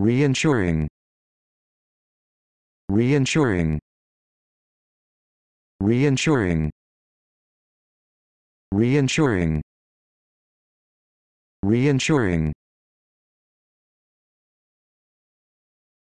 reinsuring reinsuring reinsuring reinsuring reinsuring